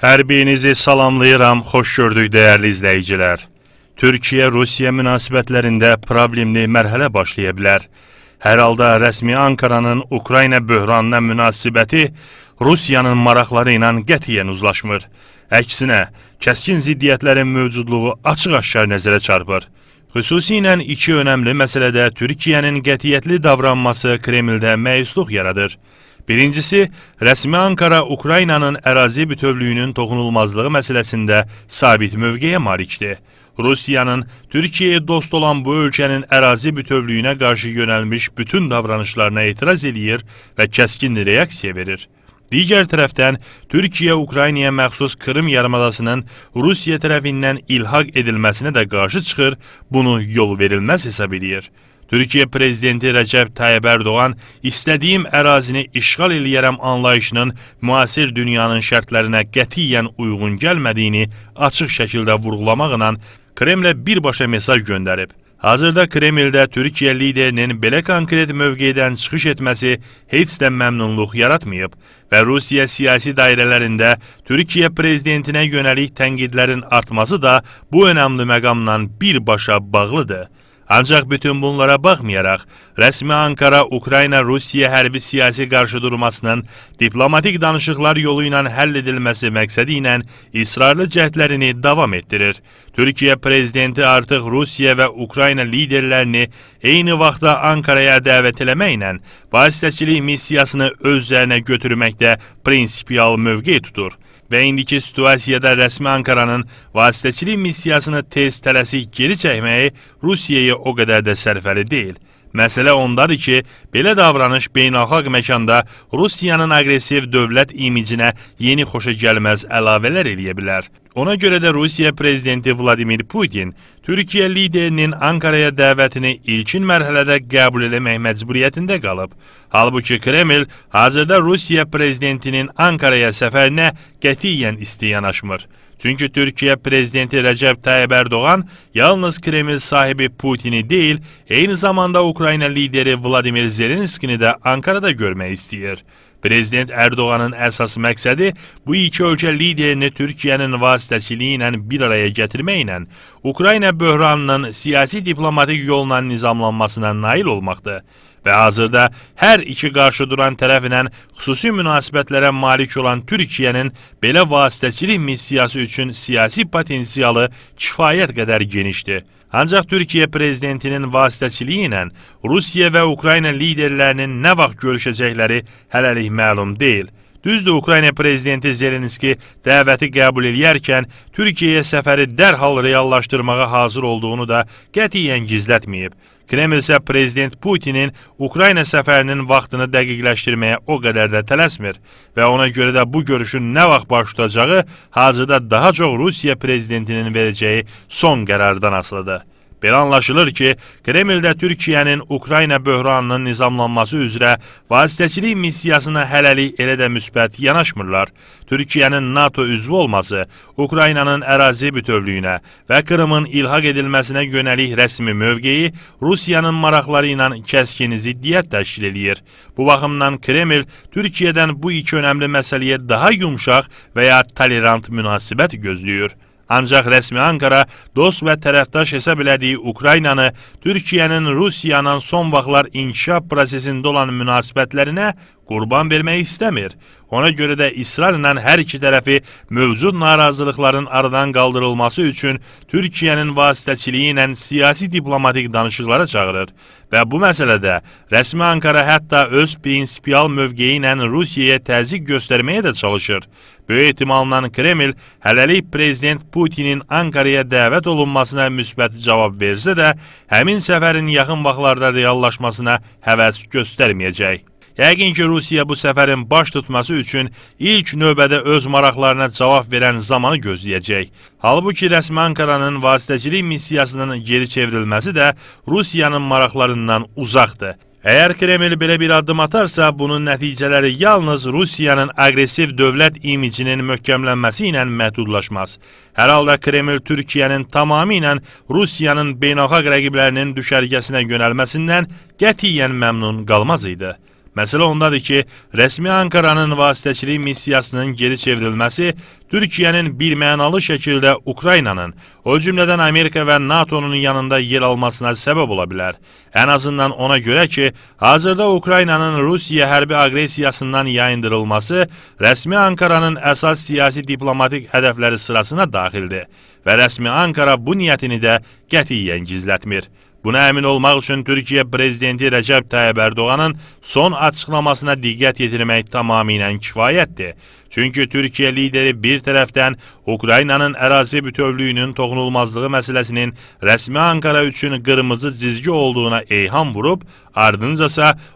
Hər birinizi salamlayıram, xoş gördük dəyərli izləyicilər. Türkiyə-Rusiya münasibətlərində problemli mərhələ başlaya bilər. Hər halda rəsmi Ankaranın Ukrayna böhranına münasibəti Rusiyanın maraqları ilə qətiyyən uzlaşmır. Əksinə, kəskin ziddiyyətlərin mövcudluğu açıq-aşkar nəzərə çarpır. Xüsusilə iki önəmli məsələdə Türkiyənin qətiyyətli davranması Kremldə məyusluq yaradır. Birincisi, rəsmi Ankara Ukraynanın ərazi bütövlüyünün toxunulmazlığı məsələsində sabit mövqeyə malikdir. Rusiyanın Türkiyəyə dost olan bu ölkənin ərazi bütövlüyünə qarşı yönəlmiş bütün davranışlarına etiraz eləyir və kəskin reaksiya verir. Digər tərəfdən, Türkiyə Ukraynaya məxsus Kırım yarımadasının Rusiya tərəfindən ilhaq edilməsinə də qarşı çıxır, bunu yol verilməz hesab edir. Türkiyə prezidenti Rəcəb Tayyib Ərdoğan istədiyim ərazini işğal eləyərəm anlayışının müasir dünyanın şərtlərinə qətiyyən uyğun gəlmədiyini açıq şəkildə vurğulamaqla Kremlə birbaşa mesaj göndərib. Hazırda Kremldə Türkiyə liderinin belə konkret mövqeydən çıxış etməsi heç də məmnunluq yaratmayıb və Rusiya siyasi dairələrində Türkiyə prezidentinə yönəlik tənqidlərin artması da bu önəmli məqamla birbaşa bağlıdır. Ancaq bütün bunlara baxmayaraq, rəsmi Ankara Ukrayna-Rusiya hərbi siyasi qarşıdurmasının diplomatik danışıqlar yolu ilə həll edilməsi məqsədi ilə israrlı cəhdlərini davam etdirir. Türkiyə prezidenti artıq Rusiya və Ukrayna liderlərini eyni vaxtda Ankaraya dəvət eləməklə vasitəçilik missiyasını öz üzərinə götürməkdə prinsipial mövqe tutur və indiki situasiyada rəsmi Ankaranın vasitəçilik missiyasını tez tələsik geri çəkməyi Rusiyaya o qədər də sərfəli deyil. Məsələ ondadır ki, belə davranış beynəlxalq məkanda Rusiyanın aqressiv dövlət imicinə yeni xoşa gəlməz əlavələr eləyə bilər. Ona görə də Rusiya prezidenti Vladimir Putin Türkiyə liderinin Ankaraya dəvətini ilkin mərhələdə qəbul eləmək məcburiyyətində qalıb. Halbuki Kreml hazırda Rusiya prezidentinin Ankaraya səfərinə qətiyyən istəyən açmır. Çünki Türkiyə prezidenti Rəcəb Tayyib Ərdoğan yalnız Kreml sahibi Putini deyil, eyni zamanda Ukrayna lideri Vladimir Zelenskini də Ankarada görmək istəyir. Prezident Erdoğanın əsas məqsədi bu iki ölkə liderini Türkiyənin vasitəçiliyi ilə bir araya gətirməklə Ukrayna böhranının siyasi diplomatik yolla nizamlanmasına nail olmaqdır və hazırda hər iki qarşı duran tərəfinə xüsusi münasibətlərə malik olan Türkiyənin belə vasitəçilik missiyası üçün siyasi potensialı kifayət qədər genişdir. Ancaq Türkiyə prezidentinin vasitəçiliyi ilə Rusiya və Ukrayna liderlərinin nə vaxt görüşəcəkləri hələlik məlum deyil. Düzdür, Ukrayna prezidenti Zelenski dəvəti qəbul edərkən Türkiyəyə səfəri dərhal reallaşdırmağa hazır olduğunu da qətiyyən gizlətməyib. Kreml isə prezident Putinin Ukrayna səfərinin vaxtını dəqiqləşdirməyə o qədər də tələsmir və ona görə də bu görüşün nə vaxt baş tutacağı hazırda daha çox Rusiya prezidentinin verəcəyi son qərardan asılıdır. Belə anlaşılır ki, Kremldə Türkiyənin Ukrayna böhranının nizamlanması üzrə vasitəçilik missiyasına hələlik elə də müsbət yanaşmırlar. Türkiyənin NATO üzvü olması Ukraynanın ərazi bütövlüyünə və Qırımın ilhaq edilməsinə yönəlik rəsmi mövqeyi Rusiyanın maraqları ilə kəskin ziddiyyət təşkil edir. Bu baxımdan Kreml Türkiyədən bu iki önəmli məsələyə daha yumşaq və ya tolerant münasibət gözləyir. Ancaq rəsmi Ankara dost və tərəfdaş hesab elədiyi Ukraynanı Türkiyənin Rusiyanın son vaxtlar inkişaf prosesində olan münasibətlərinə qurban vermək istəmir. Ona görə də israrla hər iki tərəfi mövcud narazılıqların aradan qaldırılması üçün Türkiyənin vasitəçiliyi ilə siyasi diplomatik danışıqlara çağırır və bu məsələdə rəsmi Ankara hətta öz prinsipial mövqeyi ilə Rusiyaya təzik göstərməyə də çalışır. Böyük ehtimalla Kreml hələlik prezident Putinin Ankaraya dəvət olunmasına müsbət cavab versə də, həmin səfərin yaxın vaxtlarda reallaşmasına həvəs göstərməyəcək. Yəqin ki, Rusiya bu səfərin baş tutması üçün ilk növbədə öz maraqlarına cavab verən zamanı gözləyəcək. Halbuki rəsmi Ankaranın vasitəçilik missiyasının geri çevrilməsi də Rusiyanın maraqlarından uzaqdır. Əgər Kreml belə bir addım atarsa, bunun nəticələri yalnız Rusiyanın aqressiv dövlət imicinin möhkəmlənməsi ilə məhdudlaşmaz. Hər halda Kreml Türkiyənin tamamilə Rusiyanın beynəlxalq rəqiblərinin düşərgəsinə yönəlməsindən qətiyyən məmnun qalmaz idi. Məsələ ondadır ki, rəsmi Ankaranın vasitəçilik missiyasının geri çevrilməsi Türkiyənin birmənalı şəkildə Ukraynanın, o cümlədən Amerika və NATO-nun yanında yer almasına səbəb ola bilər. Ən azından ona görə ki, hazırda Ukraynanın Rusiya hərbi aqressiyasından yayındırılması rəsmi Ankaranın əsas siyasi diplomatik hədəfləri sırasına daxildir və rəsmi Ankara bu niyyətini də qətiyyən gizlətmir. Buna əmin olmaq üçün Türkiyə prezidenti Rəcəb Tayyib Ərdoğanın son açıqlamasına diqqət yetirmək tamamilə kifayətdir. Çünki Türkiyə lideri bir tərəfdən Ukraynanın ərazi bütövlüyünün toxunulmazlığı məsələsinin rəsmi Ankara üçün qırmızı cizgi olduğuna eyham vurub, ardınca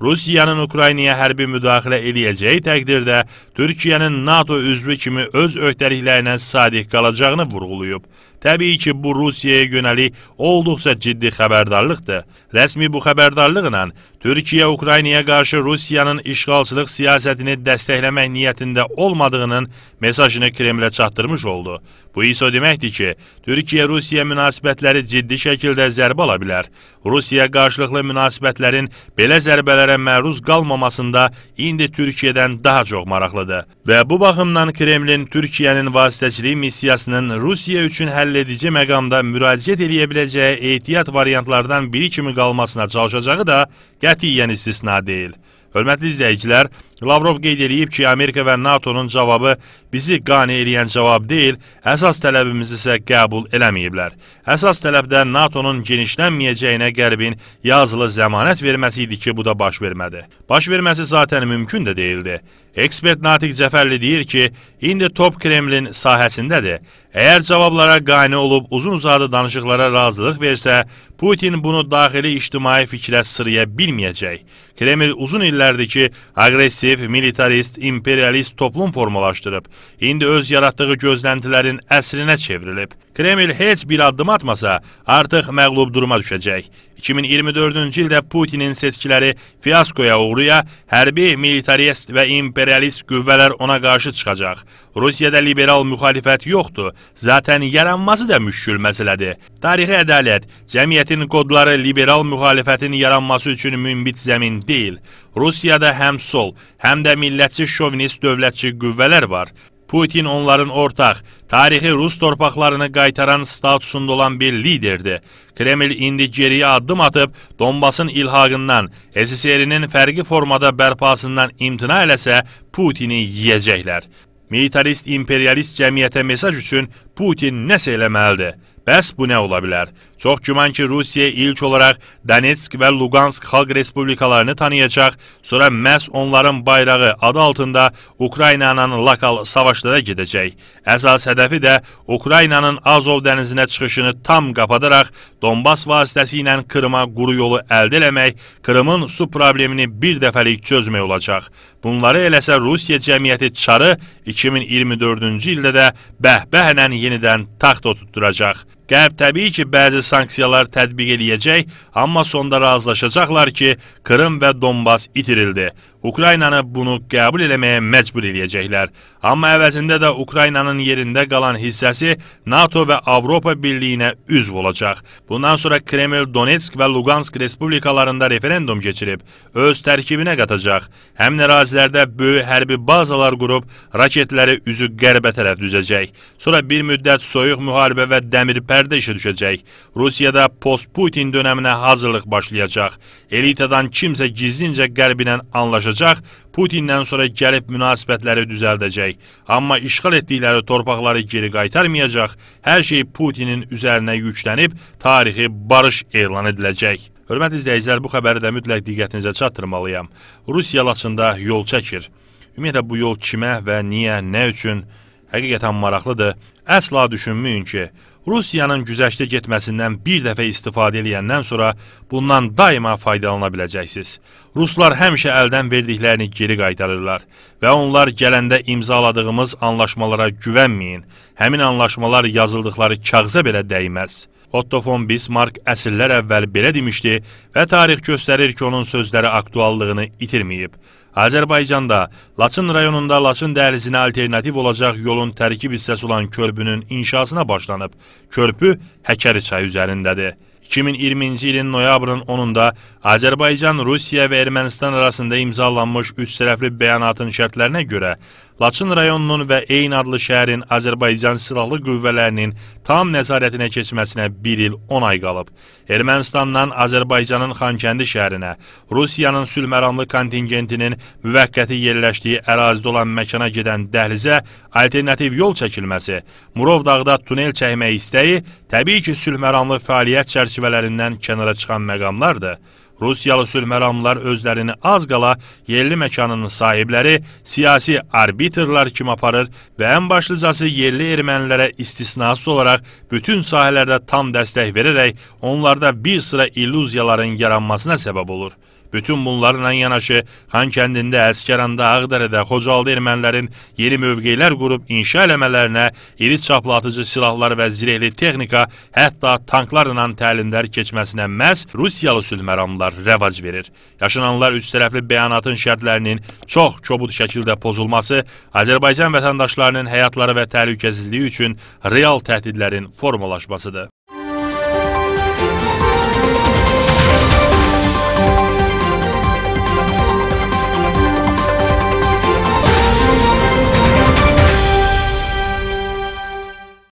Rusiyanın Ukraynaya hərbi müdaxilə eləyəcəyi təqdirdə Türkiyənin NATO üzvü kimi öz öhdəliklərinə sadiq qalacağını vurğulayıb. Təbii ki, bu Rusiyaya yönəlik olduqca ciddi xəbərdarlıqdır. Rəsmi bu xəbərdarlıqla Türkiyə Ukraynaya qarşı Rusiyanın işğalçılıq siyasətini dəstəkləmək niyyətində olmadığının mesajını Kremlə çatdırmış oldu. Bu isə o deməkdir ki, Türkiyə-Rusiya münasibətləri ciddi şəkildə zərbə ala bilər. Rusiya qarşılıqlı münasibətlərin belə zərbələrə məruz qalmamasında indi Türkiyədən daha çox maraqlıdır. Və bu baxımdan Kremlin Türkiyənin vasitəçiliyi missiyasının Rusiya üçün həll edici məqamda müraciət edə biləcəyi ehtiyat variantlardan biri kimi qalmasına çalışacağı da qətiyyən istisna deyil. Hörmətli izləyicilər, Lavrov qeyd eləyib ki, Amerika və NATO-nun cavabı bizi qane eləyən cavab deyil, əsas tələbimiz isə qəbul eləməyiblər. Əsas tələbdə NATO-nun genişlənməyəcəyinə Qərbin yazılı zəmanət verməsi idi ki, bu da baş vermədi. Baş verməsi zatən mümkün də deyildi. Ekspert Natiq Cəfərli deyir ki, indi top Kremlin sahəsindədir. Əgər cavablara qane olub uzun-uzadı danışıqlara razılıq versə, Putin bunu daxili ictimai fikrə sıraya bilməyəcək. Kreml uzun illərdir ki, aqressiv, militarist, imperialist toplum formalaşdırıb, indi öz yaratdığı gözləntilərin əsrinə çevrilib. Kreml heç bir addım atmasa, artıq məqlub duruma düşəcək. 2024-cü ildə Putinin seçkiləri fiaskoya uğraya, hərbi, militarist və imperialist qüvvələr ona qarşı çıxacaq. Rusiyada liberal müxalifət yoxdur, zaten yaranması da müşkül məsələdir. Tarixi ədalət, cəmiyyətin kodları liberal müxalifətin yaranması üçün mümbit zəmin deyil. Rusiyada həm sol, həm də millətçi şovinist dövlətçi qüvvələr var. Putin onların ortaq, tarixi Rus torpaqlarını qaytaran statusunda olan bir liderdir. Kreml indi geriyə addım atıb Donbasın ilhaqından, SSR-nin fərqi formada bərpasından imtina eləsə, Putini yeyəcəklər. Militarist imperialist cəmiyyətə mesaj üçün Putin nəsə eləməlidir. Bəs bu nə ola bilər? Çox güman ki, Rusiya ilk olaraq Donetsk və Lugansk xalq respublikalarını tanıyacaq, sonra məhz onların bayrağı adı altında Ukraynanın lokal savaşlara gedəcək. Əsas hədəfi də Ukraynanın Azov dənizinə çıxışını tam qapadaraq Donbas vasitəsilə Kırıma quru yolu əldə eləmək, Kırımın su problemini bir dəfəlik çözmək olacaq. Bunları eləsə Rusiya cəmiyyəti çarı 2024-cü ildə də bəhbəhənən yenidən taxt oturtduracaq. Qərb təbii ki, bəzi sanksiyalar tətbiq eləyəcək, amma sonda razılaşacaqlar ki, Krım və Donbas itirildi. Ukraynanı bunu qəbul eləməyə məcbur eləyəcəklər. Amma əvəzində də Ukraynanın yerində qalan hissəsi NATO və Avropa Birliyinə üzv olacaq. Bundan sonra Kreml Donetsk və Lugansk respublikalarında referendum keçirib, öz tərkibinə qatacaq. Həmin ərazilərdə böyük hərbi bazalar qurub, raketləri üzü qərbə tərəf düzəcək. Sonra bir müddət soyuq müharibə və dəmir pərdə işə düşəcək. Rusiyada post-Putin dönəminə hazırlıq başlayacaq. Elitadan kimsə gizlincə qərbinə anlaşacaq razılaşacaq, Putindən sonra gəlib münasibətləri düzəldəcək. Amma işğal etdikləri torpaqları geri qaytarmayacaq, hər şey Putinin üzərinə yüklənib tarixi barış elan ediləcək. Hörmətli izləyicilər, bu xəbəri də mütləq diqqətinizə çatdırmalıyam. Rusiya Laçında yol çəkir. Ümumiyyətlə bu yol kimə və niyə, nə üçün həqiqətən maraqlıdır. Əsla düşünməyin ki, Rusiyanın güzəştə getməsindən bir dəfə istifadə edəndən sonra bundan daima faydalana biləcəksiniz. Ruslar həmişə əldən verdiklərini geri qaytarırlar və onlar gələndə imzaladığımız anlaşmalara güvənməyin. Həmin anlaşmalar yazıldıqları kağıza belə dəyməz. Otto von Bismarck əsrlər əvvəl belə demişdi və tarix göstərir ki, onun sözləri aktuallığını itirməyib. Azərbaycanda Laçın rayonunda Laçın dəhlizinə alternativ olacaq yolun tərkib hissəsi olan körpünün inşasına başlanıb. Körpü Həkəri çayı üzərindədir. 2020-ci ilin noyabrın 10-da Azərbaycan, Rusiya və Ermənistan arasında imzalanmış üç tərəfli bəyanatın şərtlərinə görə Laçın rayonunun və Eyn adlı şəhərin Azərbaycan Silahlı Qüvvələrinin tam nəzarətinə keçməsinə 1 il 10 ay qalıb. Ermənistandan Azərbaycanın Xankəndi şəhərinə, Rusiyanın sülhməramlı kontingentinin müvəqqəti yerləşdiyi ərazidə olan məkana gedən dəhlizə alternativ yol çəkilməsi, Murov dağda tunel çəkmək istəyi təbii ki, sülhməramlı fəaliyyət çərçivələrindən kənara çıxan məqamlardır. Rusiyalı sülhməramlar özlərini az qala yerli məkanının sahibləri, siyasi arbitrlar kimi aparır və ən başlıcası yerli ermənilərə istisnasız olaraq bütün sahələrdə tam dəstək verərək onlarda bir sıra illüziyaların yaranmasına səbəb olur. Bütün bunlarla yanaşı Xan kəndində, Əskəranda, Ağdərədə, Xocalıda ermənilərin yeni mövqeylər qurub inşa eləmələrinə iri çaplatıcı silahlar və zirehli texnika, hətta tanklarla təlimlər keçməsinə məhz Rusiyalı sülhməramlar rəvac verir. Yaşananlar üç tərəfli bəyanatın şərtlərinin çox kobud şəkildə pozulması Azərbaycan vətəndaşlarının həyatları və təhlükəsizliyi üçün real təhdidlərin formalaşmasıdır.